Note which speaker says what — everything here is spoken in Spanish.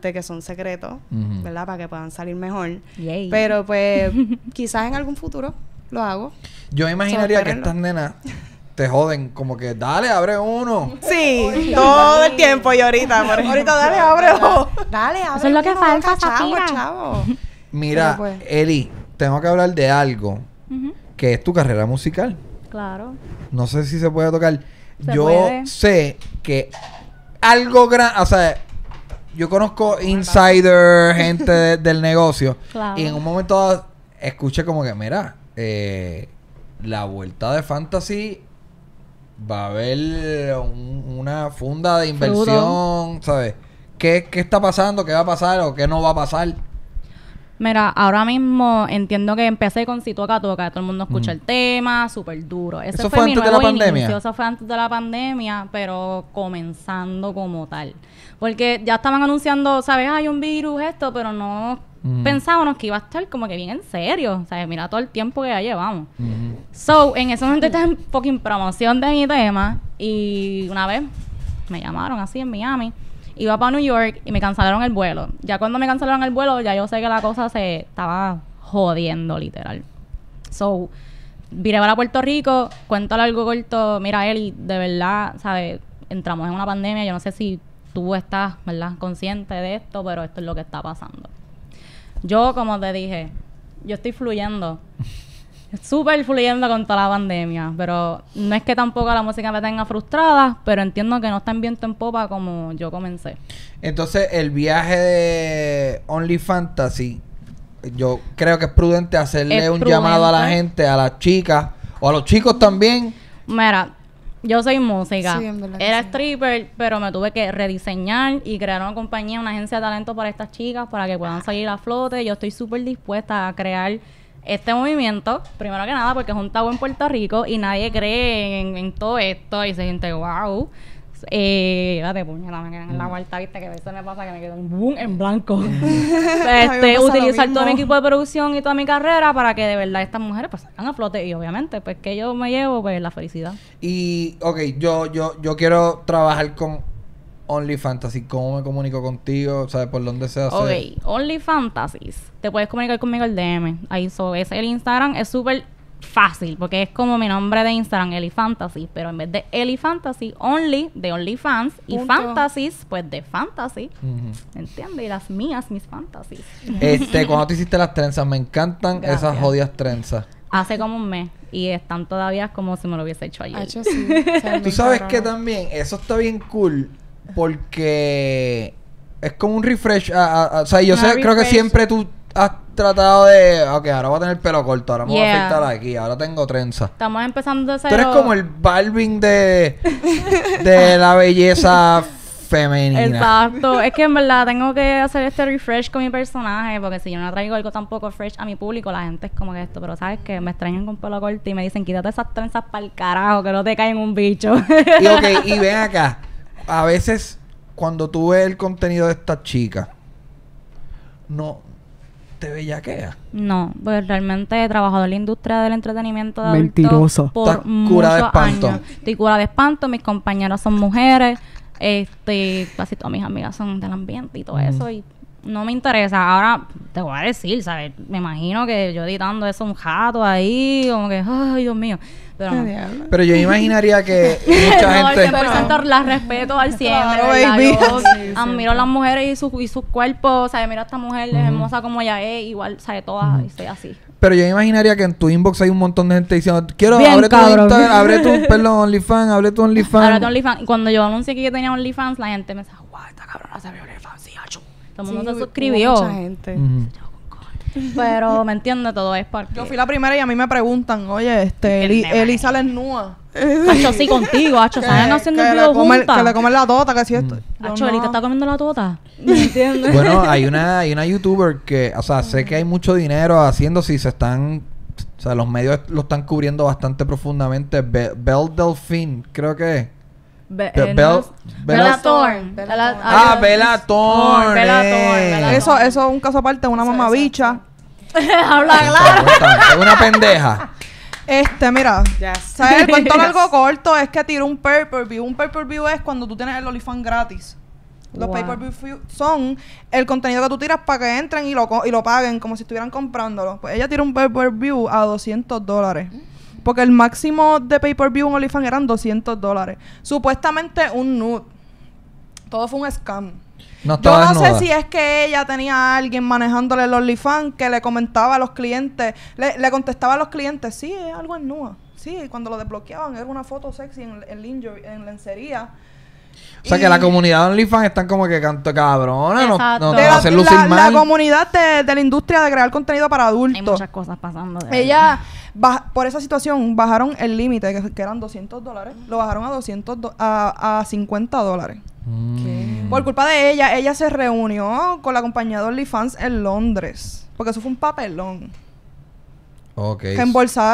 Speaker 1: que son secretos, ¿verdad? Para que puedan salir mejor. Pero pues quizás en algún futuro lo hago.
Speaker 2: Yo imaginaría que estas nenas te joden como que dale, abre uno.
Speaker 1: Sí, todo el tiempo y ahorita, por ahorita dale, abre uno.
Speaker 2: Dale, abre. Eso es lo que falta, chavo, chavo. Mira, pues, Eli, tengo que hablar de algo que es tu carrera musical. Claro. No sé si se puede tocar. Yo sé que algo gran, o sea, yo conozco insider, gente del negocio. Y en un momento escuché como que, mira, eh, la vuelta de Fantasy va a haber una funda de inversión, ¿sabes? ¿Qué, ¿Qué está pasando? ¿Qué va a pasar o qué no va a pasar?
Speaker 3: Mira, ahora mismo entiendo que empecé con Si Toca Toca, todo el mundo escucha mm. el tema, súper duro. Ese Eso fue, antes mi de la pandemia. Eso fue antes de la pandemia, pero comenzando como tal. Porque ya estaban anunciando, ¿sabes? Hay un virus, esto, pero no mm. pensábamos que iba a estar como que bien en serio. O sea, mira todo el tiempo que ya llevamos. Mm-hmm. So, en ese momento estaba en promoción de mi tema y una vez me llamaron así en Miami Iba para New York y me cancelaron el vuelo. Ya cuando me cancelaron el vuelo, ya yo sé que la cosa se estaba jodiendo, literal. So, vine para Puerto Rico, cuento algo corto, mira Eli, de verdad, ¿sabes? Entramos en una pandemia, yo no sé si tú estás, ¿verdad? Consciente de esto, pero esto es lo que está pasando. Yo, como te dije, yo estoy fluyendo súper fluyendo con toda la pandemia. Pero no es que tampoco la música me tenga frustrada, pero entiendo que no está en viento en popa como yo comencé.
Speaker 2: Entonces, el viaje de Only Fantasy, yo creo que es prudente hacerle un llamado a la gente, a las chicas o a los chicos también.
Speaker 3: Mira, yo soy música. Era stripper, pero me tuve que rediseñar y crear una compañía, una agencia de talento para estas chicas para que puedan salir a flote. Yo estoy súper dispuesta a crear este movimiento, primero que nada, porque es un tabú en Puerto Rico y nadie cree en, todo esto y se siente, wow. Eh, date me quedan en la vuelta, mm. viste, que a veces me pasa que me quedo en blanco. este, utilizar todo mi equipo de producción y toda mi carrera para que de verdad estas mujeres pues salgan a flote y obviamente pues que yo me llevo pues la felicidad.
Speaker 2: Y ok, yo, yo, yo quiero trabajar con Only Fantasy, ¿cómo me comunico contigo? ¿Sabes ¿por dónde se hace? Ok,
Speaker 3: Only Fantasies. Te puedes comunicar conmigo el DM. Ahí so, es el Instagram, es súper fácil, porque es como mi nombre de Instagram, Eli Fantasy, pero en vez de Eli Fantasy, Only, de OnlyFans y Fantasies, pues de Fantasy, ¿Me ¿entiendes? Y las mías, mis fantasies. Este, cuando
Speaker 2: te hiciste las trenzas, me encantan esas jodidas trenzas.
Speaker 3: Hace como un mes y están todavía como si me lo hubiese hecho ayer. hecho sí. Tú sabes que
Speaker 2: también, eso está bien cool porque es como un refresh. o sea, yo ah, creo que siempre tú has tratado de. Ok, ahora voy a tener pelo corto, ahora me voy a afectar aquí, ahora tengo trenza.
Speaker 3: Estamos empezando a Tú eres como el
Speaker 2: Balvin de,
Speaker 3: de la belleza femenina. Exacto. es que en verdad tengo que hacer este refresh con mi personaje, porque si yo no traigo algo tampoco fresh a mi público, la gente es como que esto, pero sabes que me extrañan con pelo corto y me dicen, quítate esas trenzas para el carajo, que no te caen un bicho. Y ok, y ven
Speaker 2: acá a veces cuando tú ves el contenido de esta chica, no te bellaquea.
Speaker 3: No, pues realmente he trabajado en la industria del entretenimiento de Mentiroso. por cura de espanto. años. Estoy cura de espanto, mis compañeras son mujeres, este, casi todas mis amigas son del ambiente y todo eso y no me interesa. Ahora te voy a decir, ¿sabes? Me imagino que yo editando eso un jato ahí, como que, ay, Dios mío. Pero,
Speaker 2: yo imaginaría que
Speaker 3: mucha gente. las respeto al siempre. admiro a las mujeres y sus y su cuerpos. sabes mira a esta mujer, hermosa como ella es. Igual, sabe Todas, y soy así.
Speaker 2: Pero yo imaginaría que en tu inbox hay un montón de gente diciendo, quiero, abrir abre, tu abre tu, perdón, OnlyFans, abre tu OnlyFans. Abre tu
Speaker 3: OnlyFans. cuando yo anuncié que yo tenía OnlyFans, la gente me decía, guau, esta cabrona se abrió OnlyFans, sí, todo el mundo se suscribió. Mucha gente. Pero me entiende todo es porque. Yo fui la
Speaker 1: primera y a mí me preguntan, oye, este, Eli, Eli sale nua. Hacho, sí, contigo, Hacho, salen haciendo el video juntas. Que le comen la tota, ¿Qué si esto. Acho, Eli te está
Speaker 3: comiendo la tota. ¿Me entiendes? bueno, hay
Speaker 2: una, hay una youtuber que, o sea, sé que hay mucho dinero haciendo y se están. O sea, los medios lo están cubriendo bastante profundamente. Bel Belle creo que Be Ah, Bella Thorne.
Speaker 3: Eso,
Speaker 1: eso es un caso aparte una mamabicha.
Speaker 3: Habla claro.
Speaker 2: una pendeja.
Speaker 1: Este, mira,
Speaker 3: ¿sabes? El cuento algo
Speaker 1: corto es que tira un pay-per-view. Un pay-per-view es cuando tú tienes el olifán gratis. Los pay-per-view son el contenido que tú tiras para que entren y lo, y lo paguen como si estuvieran comprándolo. Pues ella tira un pay-per-view a 200 dólares. Porque el máximo de pay-per-view en OnlyFans eran 200 dólares. Supuestamente un nude. Todo fue un scam.
Speaker 2: Yo no sé si es
Speaker 1: que ella tenía a alguien manejándole el OnlyFans que le comentaba a los clientes, le, contestaba a los clientes, sí, es algo en nua. Sí, cuando lo desbloqueaban era una foto sexy en, lencería. O sea que la
Speaker 2: comunidad de OnlyFans están como que canto cabrona, Exacto. no, hacer lucir la,
Speaker 1: comunidad de, la industria de crear contenido para adultos. Hay muchas cosas pasando. ella, por esa situación bajaron el límite, que, eran 200 dólares, lo bajaron a 200 a, 50 dólares.
Speaker 2: Mm. Por
Speaker 1: culpa de ella, ella se reunió con la compañía de OnlyFans en Londres. Porque eso fue un papelón.
Speaker 2: Ok. Que